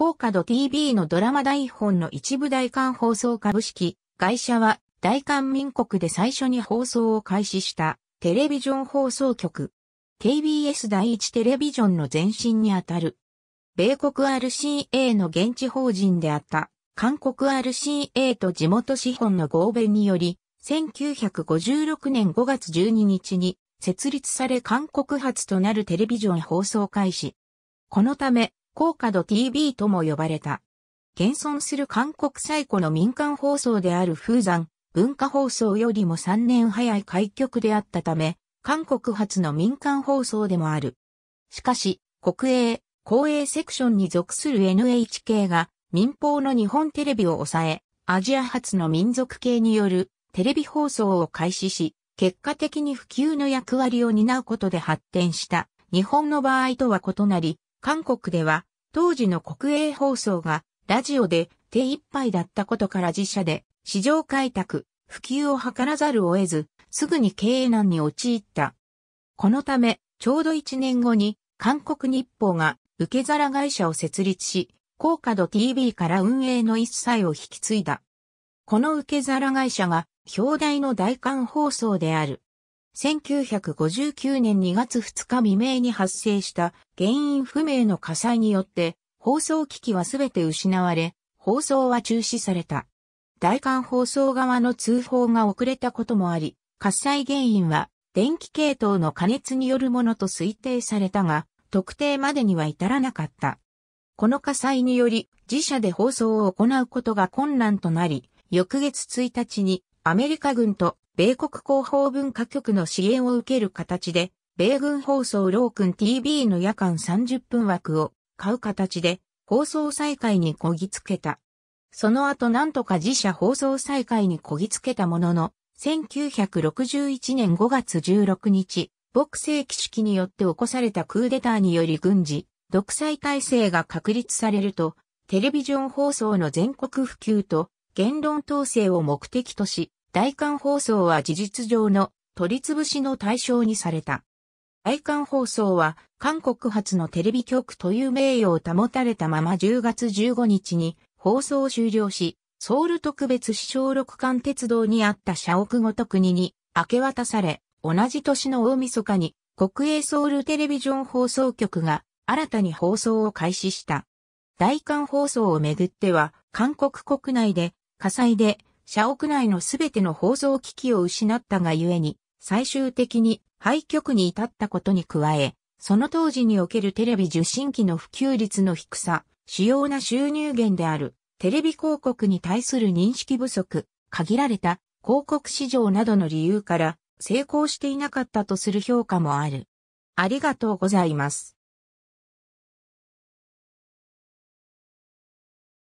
高カ度 TV のドラマ台本の一部大韓放送株式会社は大韓民国で最初に放送を開始したテレビジョン放送局。KBS 第一テレビジョンの前身にあたる。米国 RCA の現地法人であった韓国 RCA と地元資本の合弁により、1956年5月12日に設立され韓国発となるテレビジョン放送開始。このため、高華度 TV とも呼ばれた。現存する韓国最古の民間放送である風山、文化放送よりも3年早い開局であったため、韓国初の民間放送でもある。しかし、国営、公営セクションに属する NHK が民放の日本テレビを抑え、アジア初の民族系によるテレビ放送を開始し、結果的に普及の役割を担うことで発展した日本の場合とは異なり、韓国では、当時の国営放送が、ラジオで手一杯だったことから自社で、市場開拓、普及を図らざるを得ず、すぐに経営難に陥った。このため、ちょうど1年後に、韓国日報が受け皿会社を設立し、高価度 TV から運営の一切を引き継いだ。この受け皿会社が、表題の大韓放送である。1959年2月2日未明に発生した原因不明の火災によって放送機器はすべて失われ、放送は中止された。大韓放送側の通報が遅れたこともあり、火災原因は電気系統の加熱によるものと推定されたが、特定までには至らなかった。この火災により自社で放送を行うことが困難となり、翌月1日にアメリカ軍と米国広報文化局の支援を受ける形で、米軍放送ロー君 TV の夜間30分枠を買う形で放送再開にこぎつけた。その後なんとか自社放送再開にこぎつけたものの、1961年5月16日、牧政機式によって起こされたクーデターにより軍事、独裁体制が確立されると、テレビジョン放送の全国普及と言論統制を目的とし、大韓放送は事実上の取り潰しの対象にされた。大韓放送は韓国発のテレビ局という名誉を保たれたまま10月15日に放送を終了し、ソウル特別市小六間鉄道にあった社屋ごと国に明け渡され、同じ年の大晦日に国営ソウルテレビジョン放送局が新たに放送を開始した。大韓放送をめぐっては、韓国国内で火災で社屋内のすべての放送機器を失ったがゆえに、最終的に廃局に至ったことに加え、その当時におけるテレビ受信機の普及率の低さ、主要な収入源であるテレビ広告に対する認識不足、限られた広告市場などの理由から成功していなかったとする評価もある。ありがとうございます。